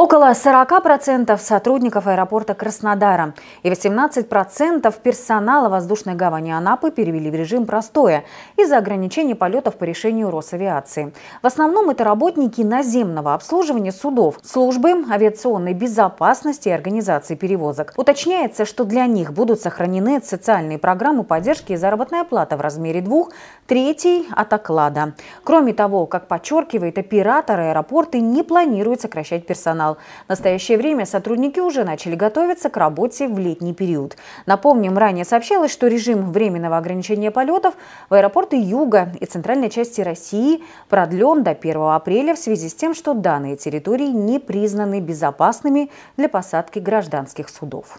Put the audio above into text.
Около 40% сотрудников аэропорта Краснодара и 18% персонала воздушной гавани Анапы перевели в режим простоя из-за ограничений полетов по решению Росавиации. В основном это работники наземного обслуживания судов, службы авиационной безопасности и организации перевозок. Уточняется, что для них будут сохранены социальные программы поддержки и заработная плата в размере двух, третий от оклада. Кроме того, как подчеркивает оператор, аэропорты не планируют сокращать персонал финал. В настоящее время сотрудники уже начали готовиться к работе в летний период. Напомним, ранее сообщалось, что режим временного ограничения полетов в аэропорты Юга и центральной части России продлен до 1 апреля в связи с тем, что данные территории не признаны безопасными для посадки гражданских судов.